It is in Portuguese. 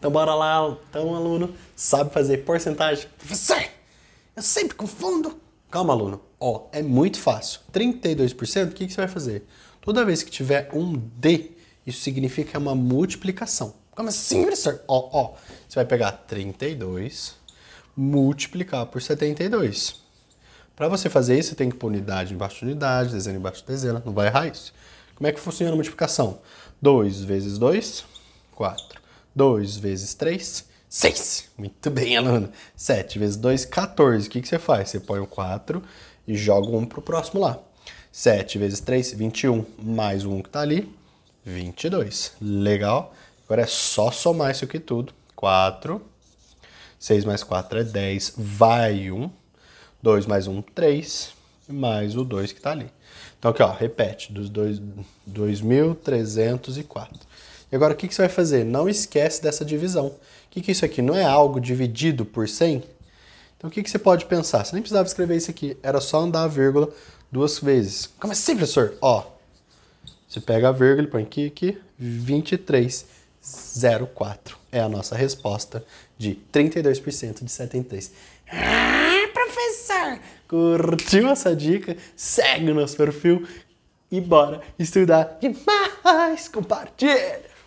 Então bora lá, então aluno, sabe fazer porcentagem? Professor, eu sempre confundo. Calma, aluno. Ó, é muito fácil. 32%, o que, que você vai fazer? Toda vez que tiver um D, isso significa uma multiplicação. Como assim, professor? Ó, ó, você vai pegar 32, multiplicar por 72. Para você fazer isso, você tem que pôr unidade embaixo de unidade, dezena embaixo de dezena, não vai errar isso. Como é que funciona a multiplicação? 2 vezes 2, 4. 2 vezes 3, 6. Muito bem, aluno. 7 vezes 2, 14. O que, que você faz? Você põe o 4 e joga o 1 para o próximo lá. 7 vezes 3, 21, mais 1 que está ali, 22. Legal. Agora é só somar isso aqui tudo. 4, 6 mais 4 é 10, vai 1. 2 mais 1, 3, mais o 2 que está ali. Então aqui, ó, repete, dos 2.304. E agora o que, que você vai fazer? Não esquece dessa divisão. O que, que é isso aqui? Não é algo dividido por 100? Então o que, que você pode pensar? Você nem precisava escrever isso aqui, era só andar a vírgula duas vezes. Como assim, professor? Ó, você pega a vírgula e põe aqui, aqui, 2304. É a nossa resposta de 32% de 73. Ah, professor! Curtiu essa dica? Segue o nosso perfil e bora estudar demais! Compartilha!